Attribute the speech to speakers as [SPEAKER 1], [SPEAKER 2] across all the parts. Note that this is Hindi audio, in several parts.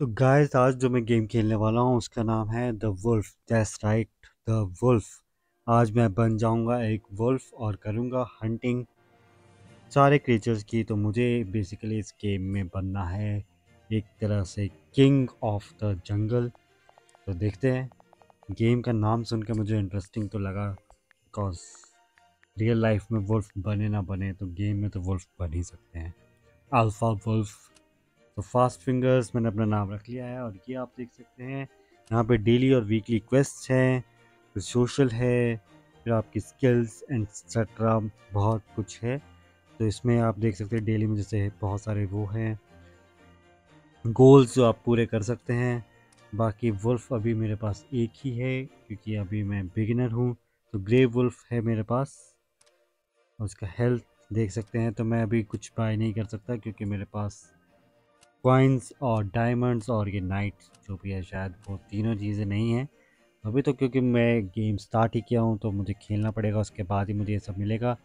[SPEAKER 1] तो गाइस आज जो मैं गेम खेलने वाला हूँ उसका नाम है the wolf that's right the wolf आज मैं बन जाऊँगा एक वुल्फ और करूँगा हंटिंग सारे क्रीचर्स की तो मुझे बेसिकली इस गेम में बनना है एक तरह से किंग ऑफ द जंगल तो देखते हैं गेम का नाम सुनकर मुझे इंटरेस्टिंग तो लगा बिकॉज रियल लाइफ में वुल्फ बने ना बने तो गेम में तो वुल्फ बन ही सकते हैं अल्फ़ा वुल्फ तो फास्ट फिंगर्स मैंने अपना नाम रख लिया है और ये आप देख सकते हैं यहाँ पे डेली और वीकली क्वेस्ट हैं फिर सोशल है फिर आपकी स्किल्स एंडसेट्रा बहुत कुछ है तो इसमें आप देख सकते हैं डेली में जैसे बहुत सारे वो हैं गोल्स जो आप पूरे कर सकते हैं बाकी वुल्फ अभी मेरे पास एक ही है क्योंकि अभी मैं बिगिनर हूँ तो ग्रे वुल्फ है मेरे पास उसका हेल्थ देख सकते हैं तो मैं अभी कुछ बाय नहीं कर सकता क्योंकि मेरे पास कॉइन्स और डायमंड्स और ये नाइट्स जो भी है शायद वो तीनों चीज़ें नहीं हैं अभी तो क्योंकि मैं गेम स्टार्ट ही किया हूँ तो मुझे खेलना पड़ेगा उसके बाद ही मुझे ये सब मिलेगा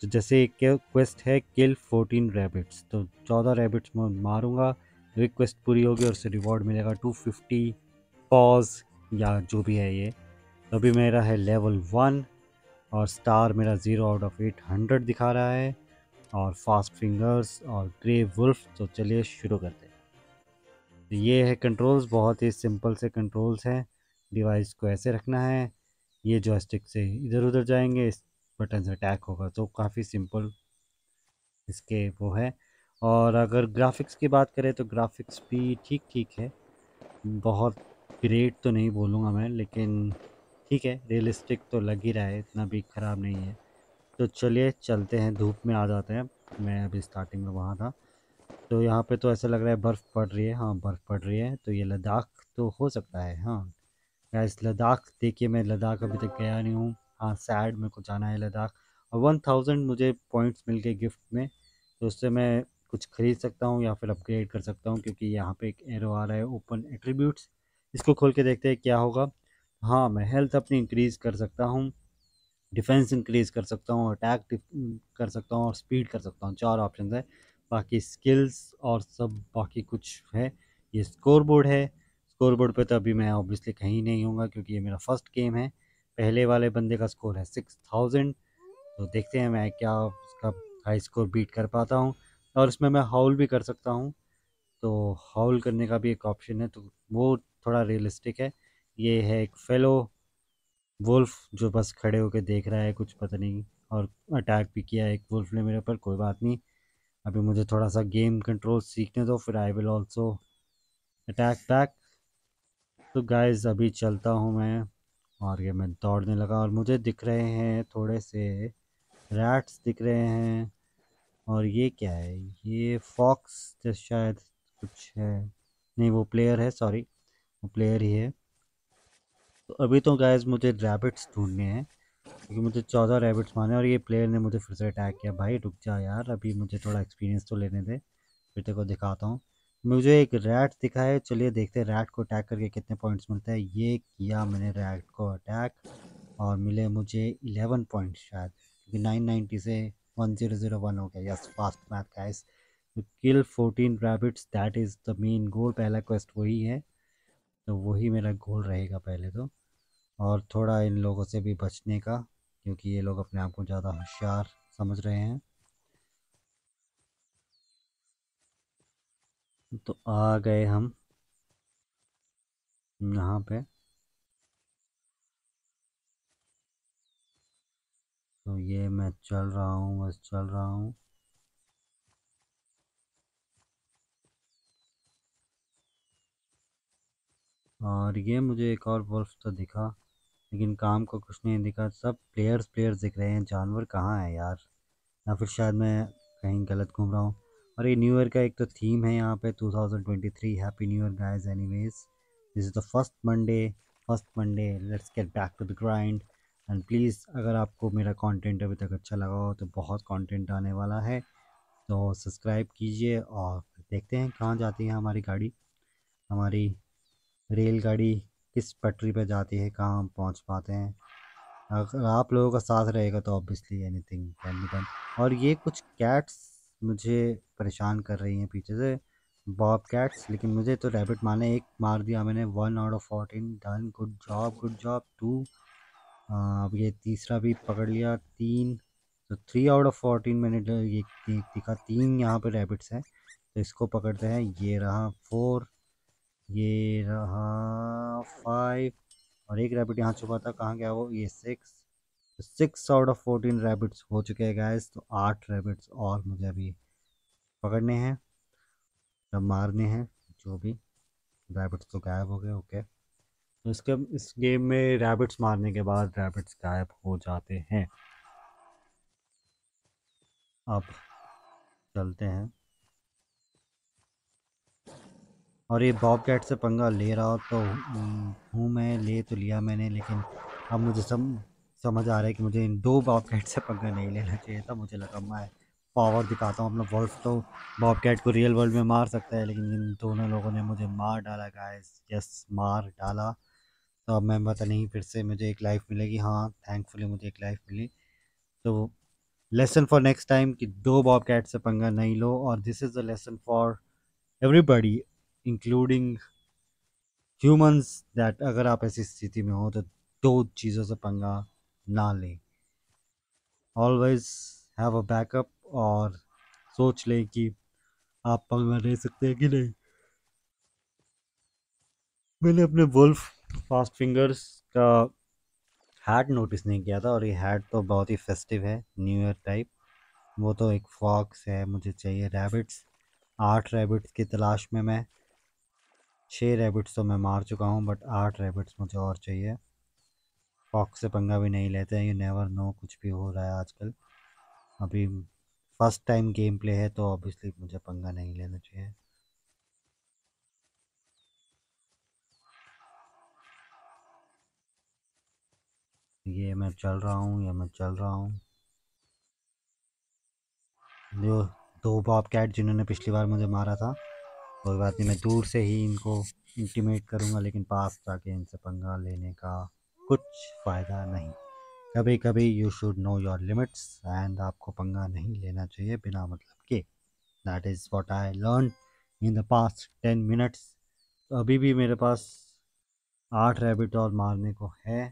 [SPEAKER 1] तो जैसे एक क्वेस्ट है किल फोर्टीन रैबिट्स तो चौदह रैबिट्स मैं मारूँगा रिक्वेस्ट पूरी होगी और उससे रिवॉर्ड मिलेगा टू फिफ्टी पॉज या जो भी है ये तो अभी मेरा है लेवल वन और स्टार मेरा zero out of eight hundred दिखा रहा है और फास्ट फिंगर्स और ग्रे वुल्फ तो चलिए शुरू करते ये है कंट्रोल्स बहुत ही सिंपल से कंट्रोल्स हैं डिवाइस को ऐसे रखना है ये स्टिक से इधर उधर जाएंगे इस बटन से अटैक होगा तो काफ़ी सिंपल इसके वो है और अगर ग्राफिक्स की बात करें तो ग्राफिक्स भी ठीक ठीक है बहुत ग्रेट तो नहीं बोलूँगा मैं लेकिन ठीक है रियलिस्टिक तो लग ही रहा है इतना भी ख़राब नहीं है तो चलिए चलते हैं धूप में आ जाते हैं मैं अभी स्टार्टिंग में वहाँ था तो यहाँ पे तो ऐसा लग रहा है बर्फ़ पड़ रही है हाँ बर्फ़ पड़ रही है तो ये लद्दाख तो हो सकता है हाँ इस लद्दाख देखिए मैं लद्दाख अभी तक गया नहीं हूँ हाँ सैड मेरे को जाना है लद्दाख और वन थाउजेंड मुझे पॉइंट्स मिल गए गिफ्ट में तो उससे मैं कुछ ख़रीद सकता हूँ या फिर अपग्रेड कर सकता हूँ क्योंकि यहाँ पर एक एरो आ रहा है ओपन एट्रीब्यूट्स इसको खोल के देखते हैं क्या होगा हाँ मैं हेल्थ अपनी इंक्रीज़ कर सकता हूँ डिफेंस इंक्रीज़ कर सकता हूँ अटैक कर सकता हूँ और स्पीड कर सकता हूँ चार ऑप्शन है बाकी स्किल्स और सब बाकी कुछ है ये स्कोर बोर्ड है स्कोर बोर्ड पर तो अभी मैं ऑब्वियसली कहीं नहीं हूँ क्योंकि ये मेरा फर्स्ट गेम है पहले वाले बंदे का स्कोर है सिक्स थाउजेंड तो देखते हैं मैं क्या उसका हाई स्कोर बीट कर पाता हूँ और इसमें मैं हाउल भी कर सकता हूँ तो हाउल करने का भी एक ऑप्शन है तो वो थोड़ा रियलिस्टिक है ये है एक फेलो वुल्फ जो बस खड़े होकर देख रहा है कुछ पता नहीं और अटैक भी किया एक वुल्फ ने मेरे ऊपर कोई बात नहीं अभी मुझे थोड़ा सा गेम कंट्रोल सीखने दो फिर I will also attack back तो गाइस अभी चलता हूँ मैं और ये मैं दौड़ने लगा और मुझे दिख रहे हैं थोड़े से रैट्स दिख रहे हैं और ये क्या है ये फॉक्स जैसे शायद कुछ है नहीं वो प्लेयर है सॉरी वो प्लेयर ही है तो अभी तो गाइस मुझे रैबिट्स ढूंढने हैं क्योंकि मुझे चौदह रैबिट्स मारे और ये प्लेयर ने मुझे फिर से अटैक किया भाई रुक जा यार अभी मुझे थोड़ा एक्सपीरियंस तो लेने दे फिर तेरे को दिखाता हूँ मुझे एक रैट दिखा है चलिए देखते हैं रैट को अटैक करके कितने पॉइंट्स मिलते हैं ये किया मैंने रैट को अटैक और मिले मुझे इलेवन पॉइंट्स शायद क्योंकि नाइन नाइन्टी से वन ज़ीरो ज़ीरो वन हो गया यस फास्ट मैथ का इस kill fourteen rabbits that is the main goal पहला क्वेस्ट वही है तो वही मेरा गोल रहेगा पहले तो और थोड़ा इन लोगों से भी बचने का क्योंकि ये लोग अपने आप को ज़्यादा होशियार समझ रहे हैं तो आ गए हम यहाँ पे तो ये मैं चल रहा हूँ बस चल रहा हूँ और ये मुझे एक और बल्ब तो दिखा लेकिन काम का कुछ नहीं दिखा सब प्लेयर्स प्लेयर्स दिख रहे हैं जानवर कहाँ है यार या फिर शायद मैं कहीं गलत घूम रहा हूँ और ये न्यू ईयर का एक तो थीम है यहाँ पे 2023 happy new year guys anyways this is the first Monday first Monday let's get back to the grind and please अगर आपको मेरा कंटेंट अभी तक अच्छा लगा हो तो बहुत कंटेंट आने वाला है तो सब्सक्राइब कीजिए और देखते हैं कहाँ जाती है हमारी गाड़ी हमारी रेलगाड़ी किस पटरी पर जाती है कहाँ हम पहुँच पाते हैं अगर आप लोगों का साथ रहेगा तो obviously anything can be done और ये कुछ कैट्स मुझे परेशान कर रही हैं पीछे से बॉब कैट्स लेकिन मुझे तो रैबिट माने एक मार दिया मैंने one out of fourteen done good job good job two अब ये तीसरा भी पकड़ लिया तीन तो थ्री आउट ऑफ फोर्टीन मैंने ये दिखा तीन यहाँ पे रैबिट्स हैं तो इसको पकड़ते हैं ये रहा फोर ये रहा यहाँ फाइव और एक रैबिट यहाँ छुपा था कहाँ गया वो ये six six out of fourteen rabbits हो चुके हैं गाइस तो आठ रैबिट्स और मुझे अभी पकड़ने हैं या मारने हैं जो भी रैबिट्स तो गायब हो गए ओके तो इसके इस गेम में रैबिट्स मारने के बाद रैबिट्स गायब हो जाते हैं अब चलते हैं और ये बॉब कैट से पंगा ले रहा हो तो हम्म, हूँ मैं ले तो लिया मैंने लेकिन अब मुझे सम समझ आ रहा है कि मुझे इन दो बॉब कैट से पंगा नहीं लेना चाहिए था मुझे लगा मैं पावर दिखाता हूँ अपना वर्ल्फ तो बॉब कैट को रियल वर्ल्ड में मार सकता है लेकिन इन दोनों लोगों ने मुझे मार डाला गाइस यस मार डाला तो अब मैं पता नहीं फिर से मुझे एक लाइफ मिलेगी हाँ थैंकफुली मुझे एक लाइफ मिली तो लेसन फॉर नेक्स्ट टाइम कि दो बॉब कैट से पंगा नहीं लो और this is the lesson for everybody including humans that अगर आप ऐसी स्थिति में हो तो दो चीज़ों से पंगा ना लें ऑलवेज हैव अ बैकअप और सोच लें कि आप पंगा ले सकते हैं कि नहीं मैंने अपने वुल्फ फास्ट फिंगर्स का हैट नोटिस नहीं किया था और ये हैट तो बहुत ही फेस्टिव है न्यू ईयर टाइप वो तो एक फॉक्स है मुझे चाहिए रैबिट्स आठ रैबिट्स की तलाश में मैं छः रैबिट्स तो मैं मार चुका हूँ बट आठ रेबिट्स मुझे और चाहिए फॉक्स से पंगा भी नहीं लेते हैं यू नेवर नो कुछ भी हो रहा है आजकल अभी फर्स्ट टाइम गेम प्ले है तो ऑब्वियसली मुझे पंगा नहीं लेना चाहिए ये मैं चल रहा हूँ ये मैं चल रहा हूँ जो दो बॉब कैट जिन्होंने पिछली बार मुझे मारा था कोई बात नहीं मैं दूर से ही इनको इंटीमेट करूँगा लेकिन पास जाके इनसे पंगा लेने का कुछ फ़ायदा नहीं कभी कभी you should know your limits and आपको पंगा नहीं लेना चाहिए बिना मतलब के that is what I learn in the past ten minutes तो अभी भी मेरे पास आठ रैबिट और मारने को है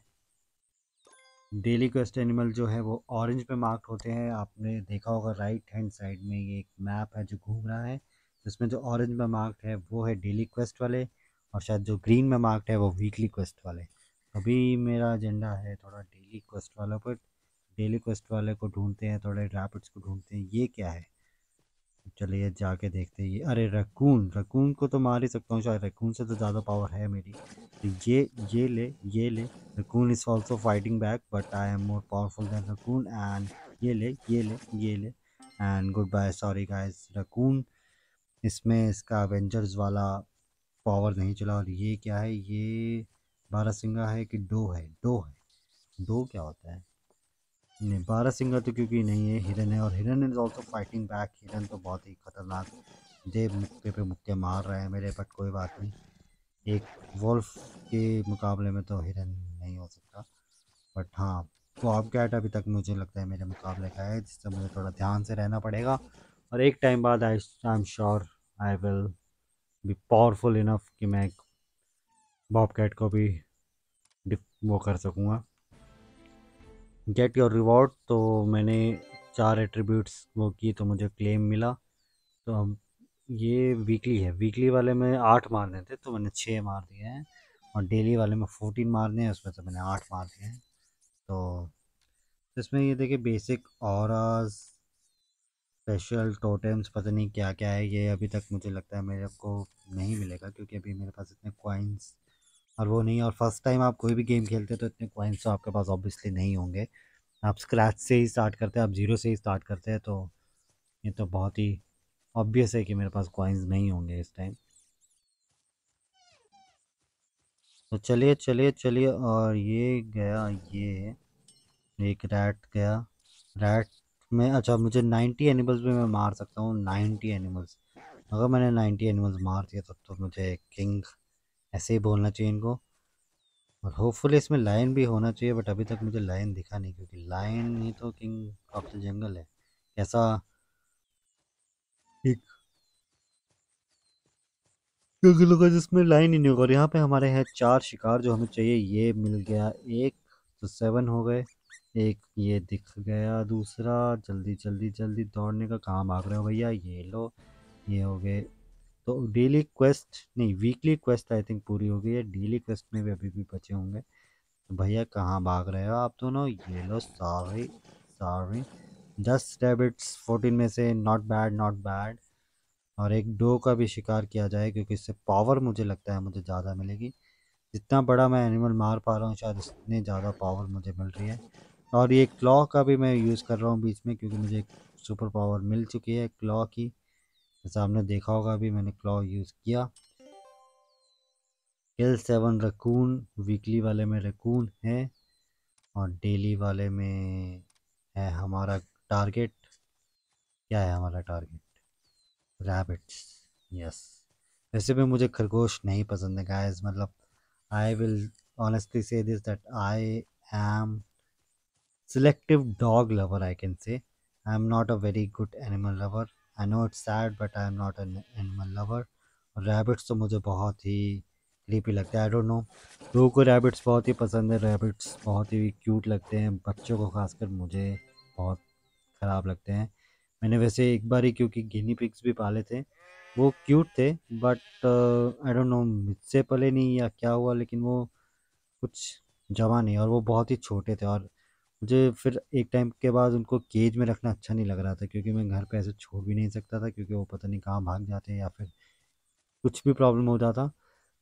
[SPEAKER 1] डेली क्वेस्ट एनिमल जो है वो ऑरेंज पे मार्क होते हैं आपने देखा होगा राइट हैंड साइड में ये एक मैप है जो घूम रहा है जिसमें जो ऑरेंज में मार्क्ड है वो है डेली क्वेस्ट वाले और शायद जो ग्रीन में मार्क्ड है वो वीकली क्वेस्ट वाले अभी मेरा एजेंडा है थोड़ा डेली क्वेस्ट वाला बट डेली क्वेस्ट वाले को ढूंढते हैं थोड़े रैपिड्स को ढूंढते हैं ये क्या है चलिए जाके देखते हैं ये अरे रकून रकून को तो मार ही सकता हूँ शायद रकून से तो ज़्यादा पावर है मेरी तो ये ये ले ये ले raccoon is also fighting back but I am more powerful than raccoon and ये ले ये ले ये ले and good bye sorry guys raccoon इसमें इसका एवेंजर्स वाला पावर नहीं चला और ये क्या है ये बारह सिंगा है कि डो है डो है डो क्या होता है नहीं बारह सिंगा तो क्योंकि नहीं है हिरन है और हिरन इज़ ऑल्सो फाइटिंग बैक हिरन तो बहुत ही ख़तरनाक देव मुक्के पे मुक्के मार रहे हैं मेरे बट कोई बात नहीं एक वोल्फ के मुकाबले में तो हिरन नहीं हो सकता बट हाँ आप तो कैट अभी तक मुझे लगता है मेरे मुकाबले का है जिससे मुझे थोड़ा ध्यान से रहना पड़ेगा और एक टाइम बाद I I am sure I will be powerful enough कि मैं एक बॉब कैट को भी वो कर सकूँगा गेट योर रिवॉर्ड तो मैंने चार एट्रीब्यूट्स वो किए तो मुझे क्लेम मिला तो हम ये वीकली है वीकली वाले में आठ मारने थे तो मैंने छः मार दिए हैं और डेली वाले में फोर्टीन मारने हैं उसमें तो मैंने आठ मार दिए हैं तो इसमें ये देखिए बेसिक और स्पेशल टोटेम्स पता नहीं क्या क्या है ये अभी तक मुझे लगता है मेरे को नहीं मिलेगा क्योंकि अभी मेरे पास इतने कॉइन्स और वो नहीं और फर्स्ट टाइम आप कोई भी गेम खेलते हैं तो इतने कॉइन्स तो आपके पास ऑब्वियसली नहीं होंगे आप स्क्रैच से ही स्टार्ट करते हैं आप ज़ीरो से ही स्टार्ट करते हैं तो ये तो बहुत ही ऑब्वियस है कि मेरे पास कॉइन्स नहीं होंगे इस टाइम तो चलिए चलिए चलिए और ये गया ये एक रैट गया रैट मैं अच्छा मुझे नाइन्टी एनिमल्स भी मैं मार सकता हूँ नाइन्टी एनिमल्स अगर मैंने नाइन्टी एनिमल्स मार दिया तब तो मुझे किंग ऐसे ही बोलना चाहिए इनको और होपफुली इसमें लाइन भी होना चाहिए बट अभी तक मुझे लाइन दिखा नहीं क्योंकि लाइन ही तो किंग ऑफ द जंगल है ऐसा एक क्योंकि लोग जिसमें लाइन ही नहीं होगा और यहाँ पे हमारे हैं चार शिकार जो हमें चाहिए ये मिल गया एक तो सेवन हो गए एक ये दिख गया दूसरा जल्दी जल्दी जल्दी दौड़ने का कहाँ भाग रहे हो भैया ये लो ये हो गए तो डेली क्वेस्ट नहीं वीकली क्वेस्ट आई थिंक पूरी हो गई है डेली क्वेस्ट में भी अभी भी बचे होंगे तो भैया कहाँ भाग रहे हो आप दोनों ये लो सॉरी सॉरी दस रेबिट्स फोर्टीन में से नॉट बैड नॉट बैड और एक डो का भी शिकार किया जाए क्योंकि इससे पावर मुझे लगता है मुझे ज़्यादा मिलेगी जितना बड़ा मैं एनिमल मार पा रहा हूँ शायद उतनी ज़्यादा पावर मुझे मिल रही है और ये क्लॉ का भी मैं यूज़ कर रहा हूँ बीच में क्योंकि मुझे सुपर पावर मिल चुकी है क्लॉ की जैसा आपने देखा होगा अभी मैंने क्लॉ यूज़ किया एल सेवन रकून वीकली वाले में रकून है और डेली वाले में है हमारा टारगेट क्या है हमारा टारगेट रैबिट्स यस वैसे भी मुझे खरगोश नहीं पसंद है गाइस मतलब आई विल ऑनेस्टली से this that I am selective dog lover, I can say. am not a very good animal lover. I know it's sad, but am not an animal lover. और रैबिट्स तो मुझे बहुत ही क्रीपी लगता है आई डोंट नो लोगों को रैबिट्स बहुत ही पसंद है रैबिट्स बहुत ही क्यूट लगते हैं बच्चों को खासकर मुझे बहुत ख़राब लगते हैं मैंने वैसे एक बार ही क्योंकि गिनी pigs भी पाले थे वो क्यूट थे बट आई डोंट नो मुझसे पले नहीं या क्या हुआ लेकिन वो कुछ जमा नहीं और वो बहुत ही छोटे थे और मुझे फिर एक टाइम के बाद उनको केज में रखना अच्छा नहीं लग रहा था क्योंकि मैं घर पे ऐसे छोड़ भी नहीं सकता था क्योंकि वो पता नहीं कहाँ भाग जाते या फिर कुछ भी प्रॉब्लम हो जाता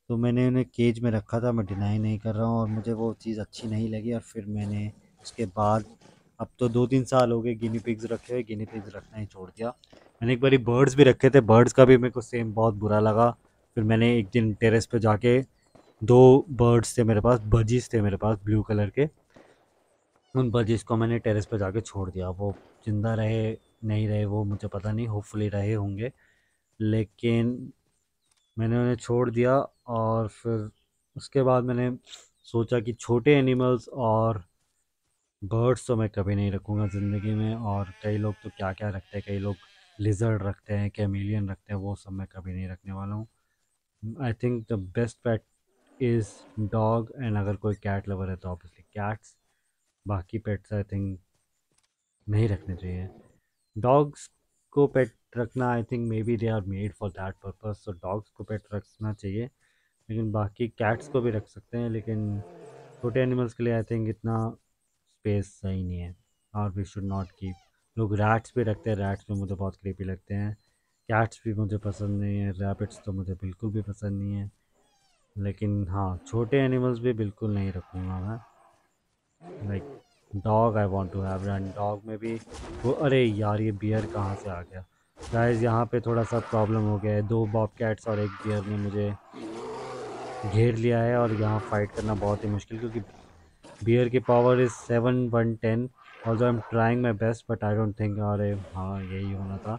[SPEAKER 1] तो मैंने उन्हें केज में रखा था मैं डिनाई नहीं कर रहा हूँ और मुझे वो चीज़ अच्छी नहीं लगी और फिर मैंने उसके बाद अब तो दो तीन साल हो गए गिनी पिग्स रखे हुए गिनी पिग्स रखना ही छोड़ दिया मैंने एक बारी बर्ड्स भी रखे थे बर्ड्स का भी मेरे को सेम बहुत बुरा लगा फिर मैंने एक दिन टेरेस पे जाके दो बर्ड्स थे मेरे पास बजीज थे मेरे पास ब्लू कलर के उन पर जिसको मैंने टेरेस पर जाके छोड़ दिया वो जिंदा रहे नहीं रहे वो मुझे पता नहीं होपफुली रहे होंगे लेकिन मैंने उन्हें छोड़ दिया और फिर उसके बाद मैंने सोचा कि छोटे एनिमल्स और बर्ड्स तो मैं कभी नहीं रखूँगा ज़िंदगी में और कई लोग तो क्या क्या रखते हैं कई लोग लिजर्ड रखते हैं कैमिलियन रखते हैं वो सब मैं कभी नहीं रखने वाला हूँ I think the best pet is dog and अगर कोई कैट लवर है तो ऑब्वियसली कैट्स बाकी पेट्स आई थिंक नहीं रखने चाहिए डॉग्स को पेट रखना I think maybe they are made for that purpose तो डॉग्स को पेट रखना चाहिए लेकिन बाकी कैट्स को भी रख सकते हैं लेकिन छोटे एनिमल्स के लिए आई थिंक इतना स्पेस सही नहीं है और वी शुड नॉट कीप लोग रैट्स भी रखते हैं रैट्स भी मुझे बहुत क्रीपी लगते हैं कैट्स भी मुझे पसंद नहीं है रैबिट्स तो मुझे बिल्कुल भी पसंद नहीं है लेकिन हाँ छोटे एनिमल्स भी बिल्कुल नहीं रखूँगा मैं like dog I want to have run dog में भी वो अरे यार ये बियर कहाँ से आ गया गाइस यहाँ पे थोड़ा सा प्रॉब्लम हो गया है दो बॉब कैट्स और एक बियर ने मुझे घेर लिया है और यहाँ फाइट करना बहुत ही मुश्किल क्योंकि बियर की power is seven one ten जो I am trying my best but I don't think अरे हाँ यही होना था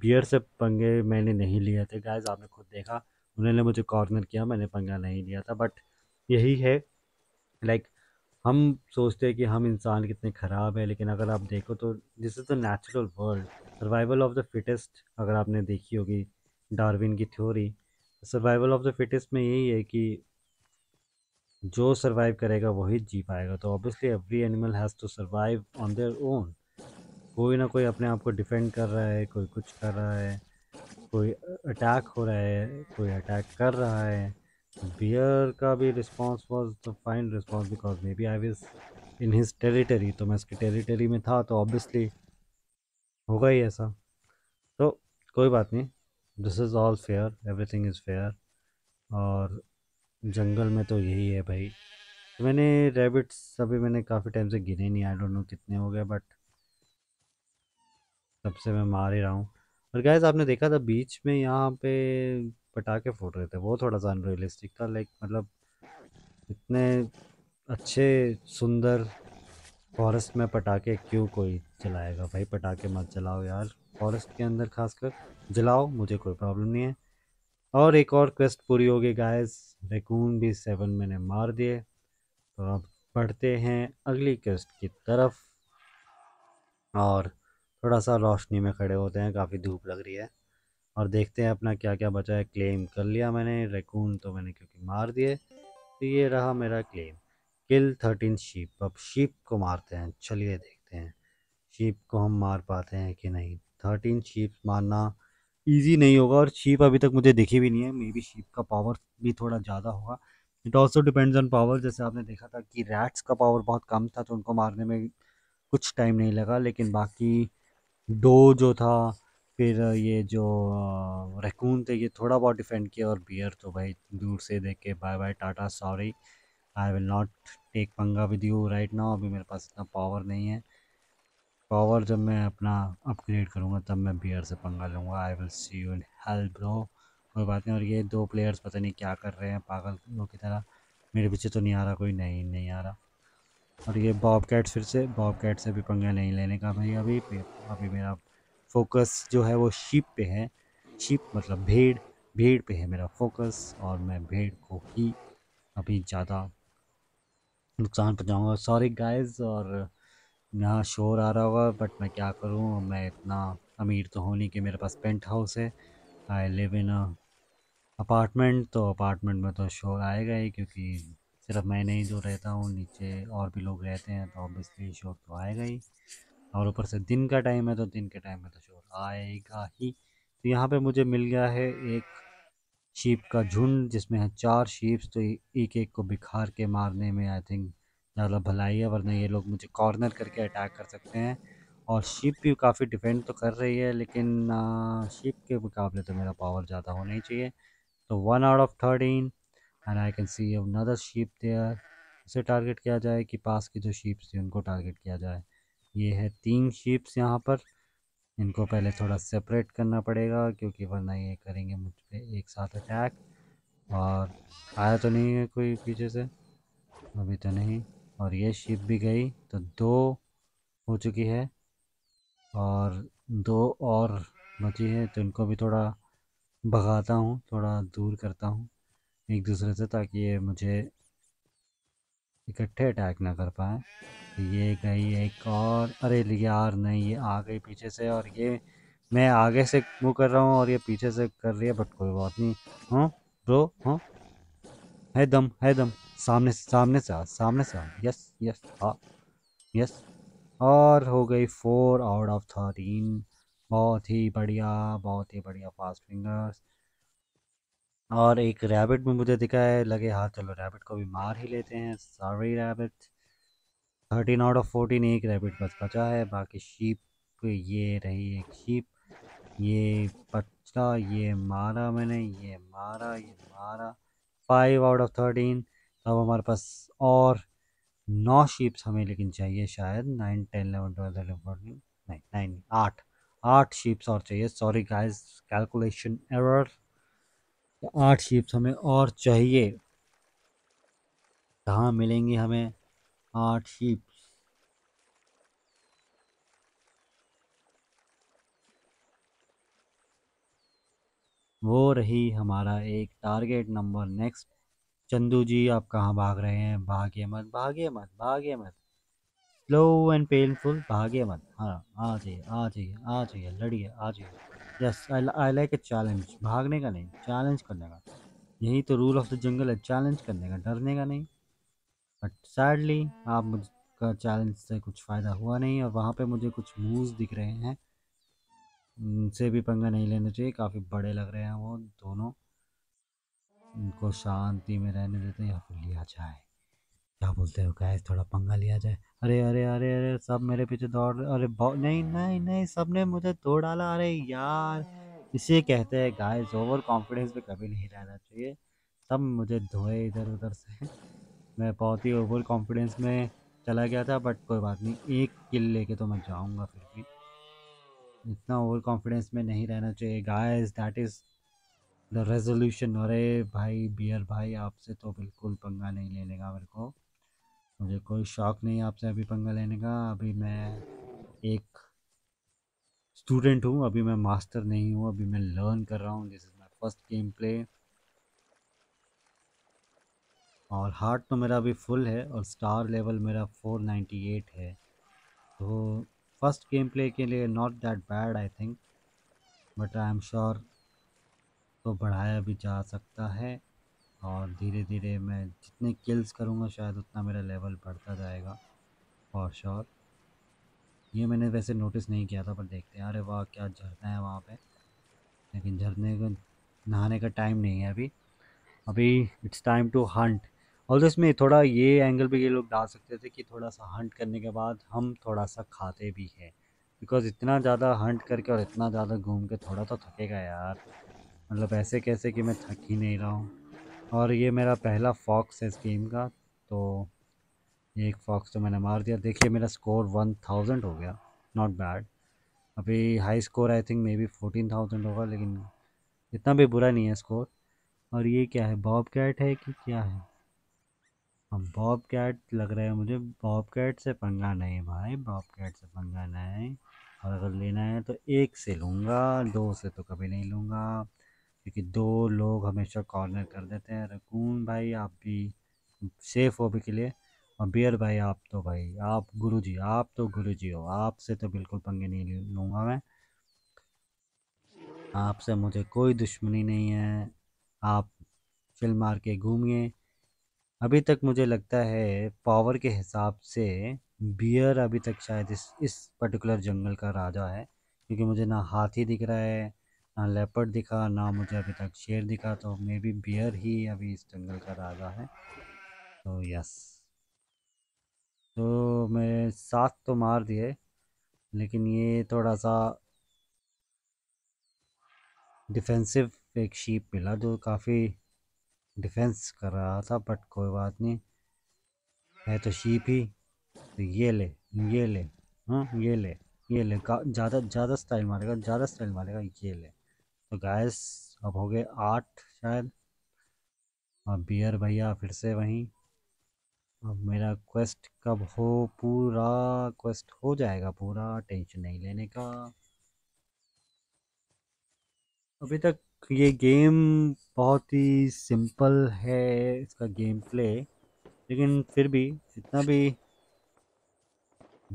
[SPEAKER 1] बियर से पंगे मैंने नहीं लिए थे गाइज आपने खुद देखा उन्होंने मुझे कॉर्नर किया मैंने पंगा नहीं लिया था बट यही है लाइक हम सोचते हैं कि हम इंसान कितने ख़राब है लेकिन अगर आप देखो तो this is the natural world survival of the fittest अगर आपने देखी होगी डार्विन की theory survival of the fittest में यही है कि जो सर्वाइव करेगा वही जी पाएगा तो obviously every animal has to survive on their own कोई ना कोई अपने आप को डिफेंड कर रहा है कोई कुछ कर रहा है कोई अटैक हो रहा है कोई अटैक कर रहा है बियर का भी response was the fine response because maybe I was in his territory तो मैं उसकी टेरिटरी में था तो ऑब्वियसली होगा ही ऐसा तो कोई बात नहीं this is all fair everything is fair और जंगल में तो यही है भाई तो मैंने रेबिट्स अभी मैंने काफ़ी टाइम से गिने नहीं आई डोंट नो कितने हो गए बट तब से मैं मार ही रहा हूँ और गैस आपने देखा था बीच में यहाँ पे पटाखे फोड़ रहे थे वो थोड़ा सा अनरियलिस्टिक था लाइक मतलब इतने अच्छे सुंदर फॉरेस्ट में पटाखे क्यों कोई चलाएगा भाई पटाखे मत जलाओ यार फॉरेस्ट के अंदर खासकर जलाओ मुझे कोई प्रॉब्लम नहीं है और एक और क्वेस्ट पूरी हो गई गाइस रेकून भी सेवन मैंने मार दिए तो अब बढ़ते हैं अगली क्वेस्ट की तरफ और थोड़ा सा रोशनी में खड़े होते हैं काफ़ी धूप लग रही है और देखते हैं अपना क्या क्या बचा है क्लेम कर लिया मैंने रैकून तो मैंने क्योंकि मार दिए तो ये रहा मेरा क्लेम किल थर्टीन शीप अब शीप को मारते हैं चलिए देखते हैं शीप को हम मार पाते हैं कि नहीं थर्टीन शीप मारना इजी नहीं होगा और शीप अभी तक मुझे दिखी भी नहीं है मे बी शीप का पावर भी थोड़ा ज़्यादा होगा it also depends on power जैसे आपने देखा था कि रैट्स का पावर बहुत कम था तो उनको मारने में कुछ टाइम नहीं लगा लेकिन बाकी डो जो था फिर ये जो रकून थे ये थोड़ा बहुत डिफेंड किया और बियर तो भाई दूर से देख के बाय बाय टाटा sorry I will not take पंगा विद यू राइट नाउ अभी मेरे पास इतना पावर नहीं है पावर जब मैं अपना अपग्रेड करूँगा तब मैं बियर से पंगा लूँगा I will see you in help bro कोई बात नहीं और ये दो प्लेयर्स पता नहीं क्या कर रहे हैं पागल लोग की तरह मेरे पीछे तो नहीं आ रहा कोई नहीं नहीं आ रहा और ये बॉब कैट फिर से बॉब कैट से भी पंगा नहीं लेने का भाई अभी अभी मेरा फोकस जो है वो शीप पे है शीप मतलब भेड़ भेड़ पे है मेरा फोकस और मैं भेड़ को ही अभी ज़्यादा नुकसान पहुँचाऊँगा सॉरी गाइस और यहाँ शोर आ रहा होगा बट मैं क्या करूँ मैं इतना अमीर तो हूँ नहीं कि मेरे पास पेंट हाउस है आई लिव इन अपार्टमेंट तो अपार्टमेंट में तो शोर आएगा ही क्योंकि सिर्फ मैं नहीं जो रहता हूँ नीचे और भी लोग रहते हैं तो ऑब्वियसली शोर तो आएगा ही और ऊपर से दिन का टाइम है तो दिन के टाइम में तो शोर आएगा ही तो यहाँ पे मुझे मिल गया है एक शीप का झुंड जिसमें है चार शीप्स तो एक एक को बिखार के मारने में आई थिंक ज़्यादा भलाई है वरना ये लोग मुझे कॉर्नर करके अटैक कर सकते हैं और शीप भी काफ़ी डिफेंड तो कर रही है लेकिन शिप शीप के मुकाबले तो मेरा पावर ज़्यादा होना ही चाहिए तो one out of thirteen and I can see another sheep there उसे टारगेट किया जाए कि पास की जो शीप्स थी उनको टारगेट किया जाए ये है तीन शिप्स यहाँ पर इनको पहले थोड़ा सेपरेट करना पड़ेगा क्योंकि वरना ये करेंगे मुझ पर एक साथ अटैक और आया तो नहीं है कोई पीछे से अभी तो नहीं और ये शिप भी गई तो दो हो चुकी है और दो और बची है तो इनको भी थोड़ा भगाता हूँ थोड़ा दूर करता हूँ एक दूसरे से ताकि ये मुझे इकट्ठे अटैक ना कर पाए ये गई एक और अरे यार नहीं ये आ गई पीछे से और ये मैं आगे से वो कर रहा हूँ और ये पीछे से कर रही है बट कोई बात नहीं हाँ ब्रो हाँ है दम है दम सामने सामने से आ सामने से आ यस यस हाँ यस और हो गई फोर आउट ऑफ थर्टीन बहुत ही बढ़िया बहुत ही बढ़िया फास्ट फिंगर्स और एक रैबिट में मुझे दिखा है लगे हाथ चलो रैबिट को भी मार ही लेते हैं sorry rabbit thirteen out of fourteen एक रैबिट बस बचा है बाकी शीप ये रही एक शीप ये बचा ये मारा मैंने ये मारा ये मारा फाइव आउट ऑफ थर्टीन अब हमारे पास और नौ शीप्स हमें लेकिन चाहिए शायद nine ten eleven twelve thirteen fourteen nine nine आठ आठ शीप्स और चाहिए सॉरी गाइस कैलकुलेशन एरर आठ शीप्स हमें और चाहिए कहाँ मिलेंगी हमें hardships हाँ, वो रही हमारा एक target number next Chandu ji आप कहाँ भाग रहे हैं भागे मत भागे मत भागे मत स्लो एंड पेनफुल भागे मत हाँ आ जाइए आ जाइए आ जाइए लड़िए आ जाइए yes I like a challenge भागने का नहीं चैलेंज करने का यही तो रूल ऑफ द जंगल है चैलेंज करने का डरने का नहीं बट सैडली आप मुझका चैलेंज से कुछ फ़ायदा हुआ नहीं और वहाँ पे मुझे कुछ मूव्स दिख रहे हैं उनसे भी पंगा नहीं लेना चाहिए काफ़ी बड़े लग रहे हैं वो दोनों उनको शांति में रहने देते हैं या फिर लिया जाए क्या बोलते हो गैस थोड़ा पंगा लिया जाए अरे अरे अरे अरे सब मेरे पीछे दौड़ अरे नहीं नहीं नहीं सब ने मुझे तोड़ डाला अरे यार इसे कहते हैं गाइस ओवर कॉन्फिडेंस पे कभी नहीं रहना चाहिए सब मुझे धोए इधर उधर से मैं बहुत ही ओवर कॉन्फिडेंस में चला गया था बट कोई बात नहीं एक किल लेके तो मैं जाऊँगा फिर भी इतना ओवर कॉन्फिडेंस में नहीं रहना चाहिए guys that is the resolution अरे भाई बियर भाई आपसे तो बिल्कुल पंगा नहीं लेने का मेरे को मुझे कोई शौक नहीं आपसे अभी पंगा लेने का अभी मैं एक स्टूडेंट हूँ अभी मैं मास्टर नहीं हूँ अभी मैं लर्न कर रहा हूँ this is my first game play और हार्ट तो मेरा अभी फुल है और स्टार लेवल मेरा 498 है तो फर्स्ट गेम प्ले के लिए not that bad I think but I am sure तो बढ़ाया भी जा सकता है और धीरे धीरे मैं जितने किल्स करूँगा शायद उतना मेरा लेवल बढ़ता जाएगा फॉर श्योर ये मैंने वैसे नोटिस नहीं किया था पर देखते हैं अरे वाह क्या झरना है वहाँ पे लेकिन झरने को नहाने का टाइम नहीं है अभी अभी इट्स टाइम टू हंट और इसमें थोड़ा ये एंगल भी ये लोग डाल सकते थे कि थोड़ा सा हंट करने के बाद हम थोड़ा सा खाते भी हैं बिकॉज़ इतना ज़्यादा हंट करके और इतना ज़्यादा घूम के थोड़ा तो थकेगा यार मतलब ऐसे कैसे कि मैं थक ही नहीं रहा हूँ और ये मेरा पहला फॉक्स है इस गेम का तो एक फॉक्स तो मैंने मार दिया देखिए मेरा स्कोर वन थाउजेंड हो गया नॉट बैड अभी high score I think maybe fourteen thousand होगा लेकिन इतना भी बुरा नहीं है स्कोर और ये क्या है बॉब कैट है कि क्या है बॉब कैट लग रहा है मुझे बॉब कैट से पंगा नहीं भाई बॉब कैट से पंगा नहीं और अगर लेना है तो एक से लूँगा दो से तो कभी नहीं लूँगा क्योंकि दो लोग हमेशा कॉर्नर कर देते हैं रकून भाई आप भी सेफ हो भी के लिए और बियर भाई आप तो भाई आप गुरु जी आप तो गुरु जी हो आपसे तो बिल्कुल पंगे नहीं लूँगा मैं आपसे मुझे कोई दुश्मनी नहीं है आप फिल्म मार के घूमिए अभी तक मुझे लगता है पावर के हिसाब से बियर अभी तक शायद इस इस पर्टिकुलर जंगल का राजा है क्योंकि मुझे ना हाथी दिख रहा है ना लेपर्ड दिखा ना मुझे अभी तक शेर दिखा तो मे बी बियर ही अभी इस जंगल का राजा है तो यस तो मैं सात तो मार दिए लेकिन ये थोड़ा सा डिफेंसिव एक शीप मिला जो काफ़ी डिफेंस कर रहा था बट कोई बात नहीं है तो शीप ही तो ये ले ये ले हाँ ये ले ये ले ज़्यादा ज़्यादा स्टाइल मारेगा ज़्यादा स्टाइल मारेगा ये ले तो गैस अब हो गए आठ शायद और बियर भैया फिर से वहीं अब मेरा क्वेस्ट कब हो पूरा क्वेस्ट हो जाएगा पूरा टेंशन नहीं लेने का अभी तक तो ये गेम बहुत ही सिंपल है इसका गेम प्ले लेकिन फिर भी इतना भी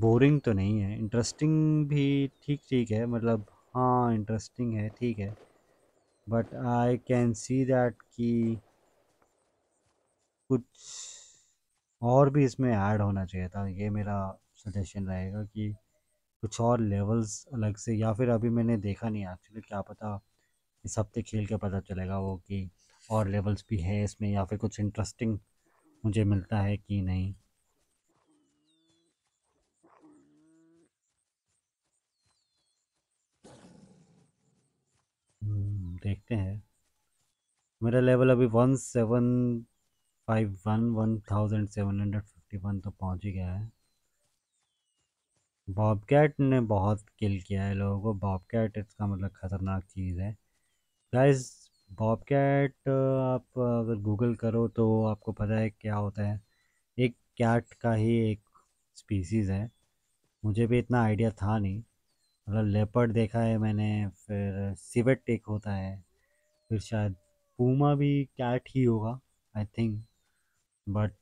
[SPEAKER 1] बोरिंग तो नहीं है इंटरेस्टिंग भी ठीक ठीक है मतलब हाँ इंटरेस्टिंग है ठीक है but I can see that कि कुछ और भी इसमें ऐड होना चाहिए था ये मेरा सजेशन रहेगा कि कुछ और लेवल्स अलग से या फिर अभी मैंने देखा नहीं एक्चुअली क्या पता इस हफ्ते खेल के पता चलेगा वो कि और लेवल्स भी है इसमें या फिर कुछ इंटरेस्टिंग मुझे मिलता है कि नहीं हम्म, देखते हैं मेरा लेवल अभी one seven five one one thousand seven hundred fifty one तो पहुँच ही गया है बॉबकैट ने बहुत किल किया है लोगों को बॉबकैट इसका मतलब ख़तरनाक चीज़ है गाइस बॉब कैट आप uh, अगर गूगल करो तो आपको पता है क्या होता है एक कैट का ही एक स्पीसीज़ है मुझे भी इतना आइडिया था नहीं मतलब लेपर्ड देखा है मैंने फिर सिवेट एक होता है फिर शायद पूमा भी कैट ही होगा I think but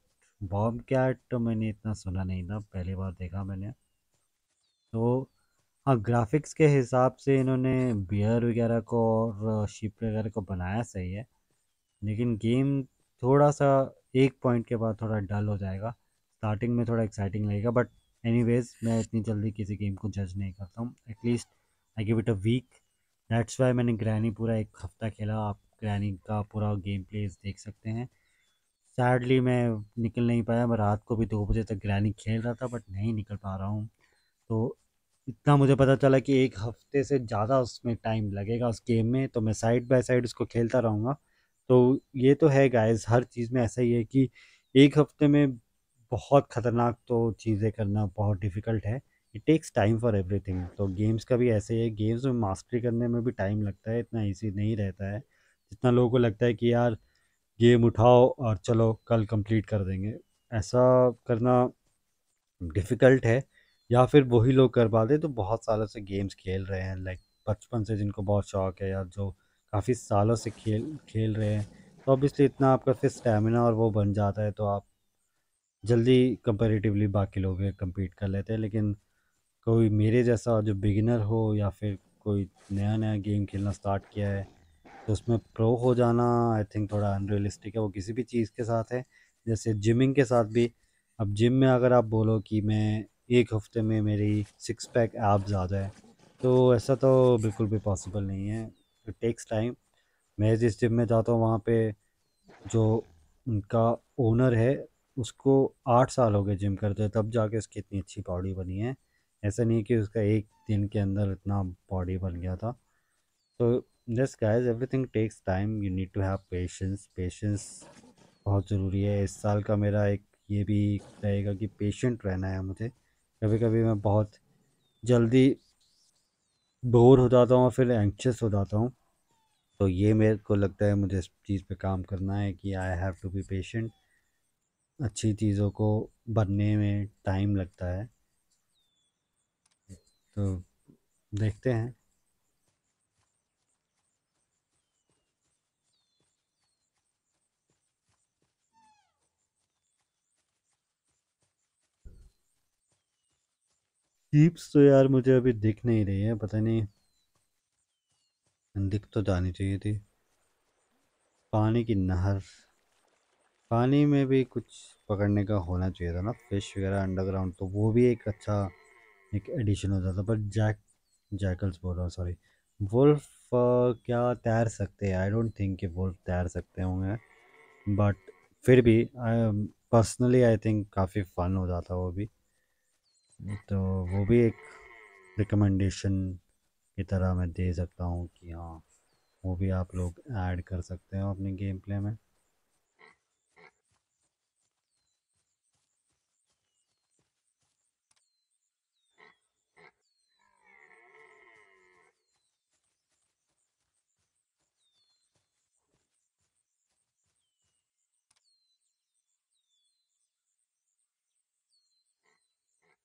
[SPEAKER 1] bobcat तो मैंने इतना सुना नहीं था पहली बार देखा मैंने तो हाँ ग्राफिक्स के हिसाब से इन्होंने बियर वगैरह को और शिप वगैरह को बनाया सही है लेकिन गेम थोड़ा सा एक पॉइंट के बाद थोड़ा डल हो जाएगा स्टार्टिंग में थोड़ा एक्साइटिंग लगेगा बट एनी मैं इतनी जल्दी किसी गेम को जज नहीं करता हूँ at least I give it a week that's why मैंने ग्रैनी पूरा एक हफ्ता खेला आप ग्रैनी का पूरा गेम प्लेस देख सकते हैं सैडली मैं निकल नहीं पाया मैं रात को भी दो बजे तक ग्रैनी खेल रहा था बट नहीं निकल पा रहा हूँ तो इतना मुझे पता चला कि एक हफ्ते से ज़्यादा उसमें टाइम लगेगा उस गेम में तो मैं साइड बाय साइड उसको खेलता रहूँगा तो ये तो है गाइस हर चीज़ में ऐसा ही है कि एक हफ्ते में बहुत ख़तरनाक तो चीज़ें करना बहुत डिफ़िकल्ट है it takes time for everything तो गेम्स का भी ऐसे ही है गेम्स में मास्टरी करने में भी टाइम लगता है इतना ईजी नहीं रहता है जितना लोगों को लगता है कि यार गेम उठाओ और चलो कल कंप्लीट कर देंगे ऐसा करना डिफ़िकल्ट है या फिर वही लोग कर पाते तो बहुत सालों से गेम्स खेल रहे हैं लाइक बचपन से जिनको बहुत शौक है या जो काफ़ी सालों से खेल खेल रहे हैं तो ऑब्वियसली इतना आपका फिर स्टेमिना और वो बन जाता है तो आप जल्दी कंपेरेटिवली बाकी लोग कम्पीट कर लेते हैं लेकिन कोई मेरे जैसा जो बिगिनर हो या फिर कोई नया नया गेम खेलना स्टार्ट किया है तो उसमें प्रो हो जाना आई थिंक थोड़ा अनरियलिस्टिक है वो किसी भी चीज़ के साथ है जैसे जिमिंग के साथ भी अब जिम में अगर आप बोलो कि मैं एक हफ्ते में मेरी सिक्स पैक ऐप आ जाए तो ऐसा तो बिल्कुल भी पॉसिबल नहीं है इट टेक्स टाइम मैं जिस जिम में जाता हूँ वहाँ पे जो उनका ओनर है उसको आठ साल हो गए जिम करते तब जाके उसकी इतनी अच्छी बॉडी बनी है ऐसा नहीं कि उसका एक दिन के अंदर इतना बॉडी बन गया था तो this every everything takes time you need to have patience patience बहुत ज़रूरी है इस साल का मेरा एक ये भी रहेगा कि पेशेंट रहना है मुझे कभी कभी मैं बहुत जल्दी बोर हो जाता हूँ फिर एंक्शस हो जाता हूँ तो ये मेरे को लगता है मुझे इस चीज़ पे काम करना है कि I have to be patient अच्छी चीज़ों को बनने में टाइम लगता है तो देखते हैं हीप्स तो यार मुझे अभी दिख नहीं रही है पता नहीं दिख तो जानी चाहिए थी पानी की नहर पानी में भी कुछ पकड़ने का होना चाहिए था ना फिश वगैरह अंडरग्राउंड तो वो भी एक अच्छा एक एडिशन हो जाता पर जैक जैकल्स बोल रहा हूँ सॉरी वुल्फ uh, क्या तैर सकते हैं आई डोंट थिंक कि वुल्फ तैर सकते होंगे बट फिर भी पर्सनली आई थिंक काफ़ी फन हो जाता वो भी तो वो भी एक रिकमेंडेशन की तरह मैं दे सकता हूँ कि हाँ वो भी आप लोग ऐड कर सकते हो अपने गेम प्ले में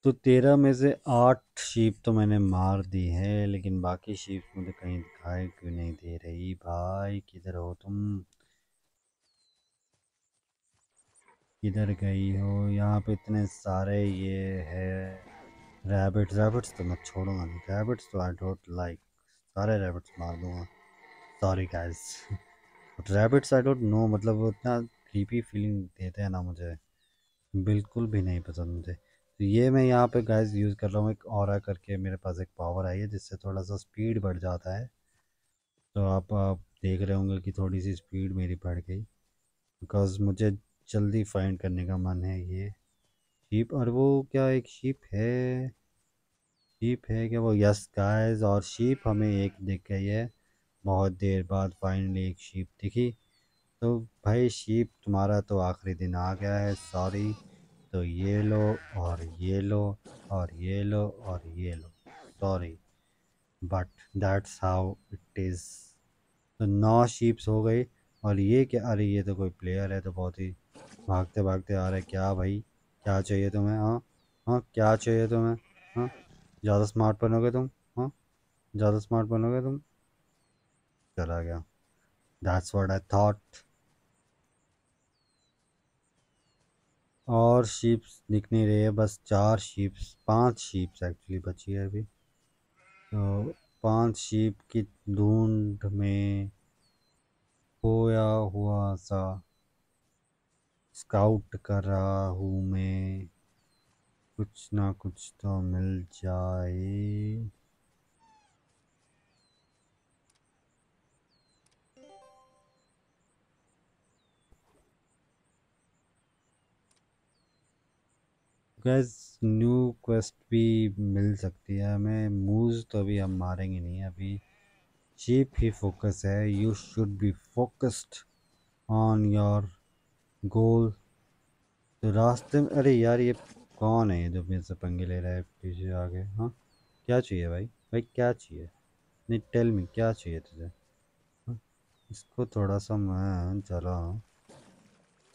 [SPEAKER 1] तो तेरह में से आठ शीप तो मैंने मार दी है लेकिन बाकी शीप मुझे कहीं दिखाई क्यों नहीं दे रही भाई किधर हो तुम किधर गई हो यहाँ पे इतने सारे ये है रैबिट्स रैबिट्स तो मैं छोड़ूंगा नहीं रैबिट्स तो आई डोंट लाइक सारे रैबिट्स मार दूंगा sorry guys rabbits I don't know मतलब वो इतना क्रीपी फीलिंग देते हैं ना मुझे बिल्कुल भी नहीं पसंद मुझे तो ये मैं यहाँ पे गैस यूज़ कर रहा हूँ एक और करके मेरे पास एक पावर आई है जिससे थोड़ा सा स्पीड बढ़ जाता है तो आप, आप देख रहे होंगे कि थोड़ी सी स्पीड मेरी बढ़ गई बिकॉज मुझे जल्दी फाइंड करने का मन है ये शीप और वो क्या एक शीप है शीप है क्या वो यस गाइस और शीप हमें एक दिख गई है बहुत देर बाद फाइनली एक शीप दिखी तो भाई शीप तुम्हारा तो आखिरी दिन आ गया है सॉरी तो ये लो और ये लो और ये लो और ये लो sorry but that's how it is तो नौ शीप्स हो गई और ये क्या अरे ये तो कोई प्लेयर है तो बहुत ही भागते भागते आ रहे क्या भाई क्या चाहिए तुम्हें हाँ हाँ क्या चाहिए तुम्हें हाँ ज़्यादा स्मार्ट बनोगे तुम हाँ ज़्यादा स्मार्ट बनोगे तुम चला गया दैट्स वॉट आई थाट और शीप्स दिख नहीं रही है बस चार शीप्स पांच शीप्स एक्चुअली बची है अभी तो पांच शीप की ढूंढ में खोया हुआ सा स्काउट कर रहा हूँ मैं कुछ ना कुछ तो मिल जाए गैस न्यू क्वेस्ट भी मिल सकती है हमें मूज तो अभी हम मारेंगे नहीं अभी चीप ही फोकस है you should be focused on your goal तो रास्ते में अरे यार ये कौन है जो मेरे से पंगे ले रहा है पीछे आगे हाँ क्या चाहिए भाई भाई क्या चाहिए नहीं टेल मी क्या चाहिए तुझे हाँ, इसको थोड़ा सा मैं चला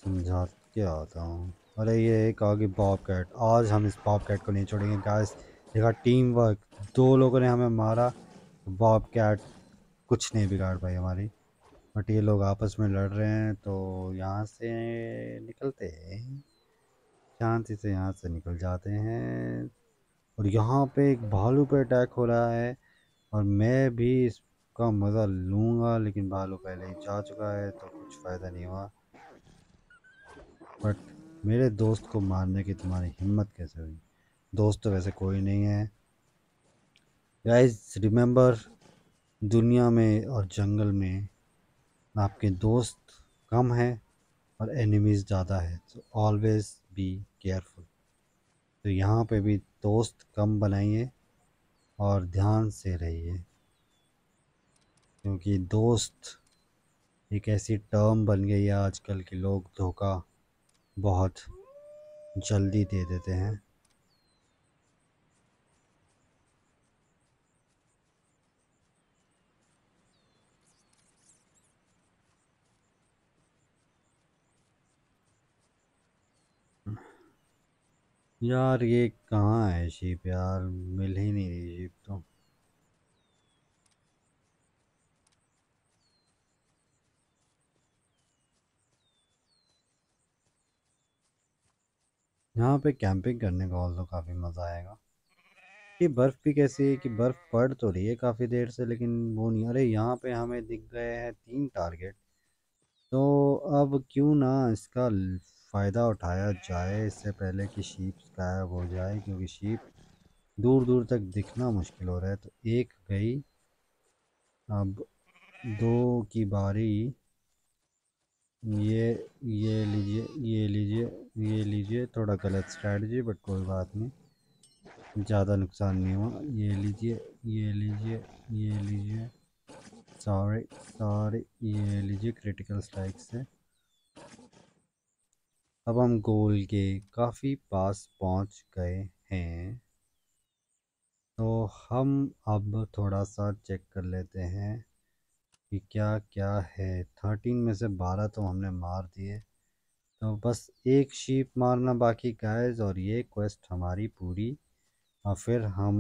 [SPEAKER 1] समझा के आता हूँ अरे ये कहा कि बॉब कैट आज हम इस पॉप कैट को नहीं छोड़ेंगे गाइस देखा टीम वर्क दो लोगों ने हमें मारा बॉब कैट कुछ नहीं बिगाड़ पाई हमारी बट ये लोग आपस में लड़ रहे हैं तो यहाँ से निकलते हैं शांति से यहाँ से निकल जाते हैं और यहाँ पे एक भालू पे अटैक हो रहा है और मैं भी इसका मज़ा लूँगा लेकिन भालू पहले ही जा चुका है तो कुछ फ़ायदा नहीं हुआ बट मेरे दोस्त को मारने की तुम्हारी हिम्मत कैसे हुई दोस्त तो वैसे कोई नहीं है गाइस रिमेंबर दुनिया में और जंगल में आपके दोस्त कम हैं और एनिमीज़ ज़्यादा है तो ऑलवेज़ बी केयरफुल तो यहाँ पे भी दोस्त कम बनाइए और ध्यान से रहिए क्योंकि दोस्त एक ऐसी टर्म बन गई है आजकल के लोग धोखा बहुत जल्दी दे देते हैं यार ये कहाँ है शिप यार मिल ही नहीं रही शिप तो यहाँ पे कैंपिंग करने का ऑल काफ़ी मज़ा आएगा ये बर्फ़ भी कैसी है कि बर्फ़ पड़ तो रही है काफ़ी देर से लेकिन वो नहीं अरे यहाँ पे हमें दिख गए हैं तीन टारगेट तो अब क्यों ना इसका फ़ायदा उठाया जाए इससे पहले कि शीप गायब हो जाए क्योंकि शीप दूर दूर तक दिखना मुश्किल हो रहा है तो एक गई अब दो की बारी ये ये लीजिए ये लीजिए ये लीजिए थोड़ा गलत स्ट्रैटी बट कोई बात नहीं ज़्यादा नुकसान नहीं हुआ ये लीजिए ये लीजिए ये लीजिए सॉरी सॉरी ये लीजिए क्रिटिकल स्ट्राइक से अब हम गोल के काफ़ी पास पहुंच गए हैं तो हम अब थोड़ा सा चेक कर लेते हैं कि क्या क्या है थर्टीन में से बारह तो हमने मार दिए तो बस एक शीप मारना बाकी गाइस और ये क्वेस्ट हमारी पूरी और फिर हम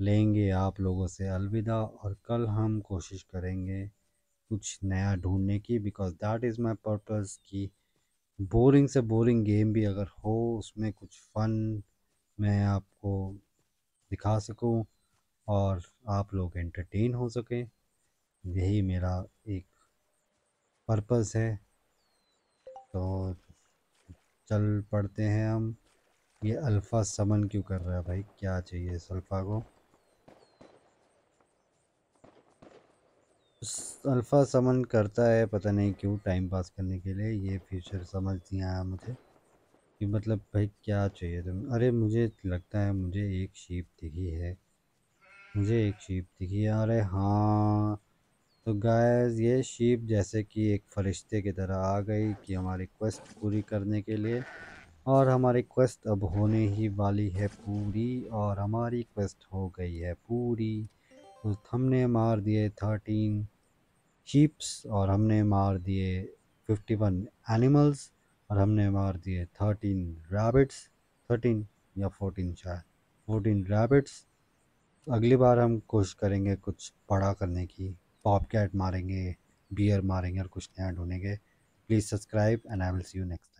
[SPEAKER 1] लेंगे आप लोगों से अलविदा और कल हम कोशिश करेंगे कुछ नया ढूंढने की because that is my purpose कि बोरिंग से बोरिंग गेम भी अगर हो उसमें कुछ फ़न मैं आपको दिखा सकूं और आप लोग एंटरटेन हो सकें यही मेरा एक पर्पस है तो चल पढ़ते हैं हम ये अल्फ़ा समन क्यों कर रहा है भाई क्या चाहिए इस अल्फ़ा को अल्फ़ा समन करता है पता नहीं क्यों टाइम पास करने के लिए ये फीचर समझ नहीं आया मुझे कि मतलब भाई क्या चाहिए तुम अरे मुझे लगता है मुझे एक शीप दिखी है मुझे एक शीप दिखी है अरे हाँ तो गायज़ ये शीप जैसे कि एक फ़रिश्ते की तरह आ गई कि हमारी क्वेस्ट पूरी करने के लिए और हमारी क्वेस्ट अब होने ही वाली है पूरी और हमारी क्वेस्ट हो गई है पूरी तो हमने मार दिए थर्टीन शीप्स और हमने मार दिए फिफ्टी वन एनिमल्स और हमने मार दिए थर्टीन रैबिट्स थर्टीन या फोर्टीन शायद फोर्टीन रैबिट्स अगली बार हम कोशिश करेंगे कुछ बड़ा करने की पॉप कैट मारेंगे बियर मारेंगे और कुछ नया ढूंढेंगे please subscribe and I will see you next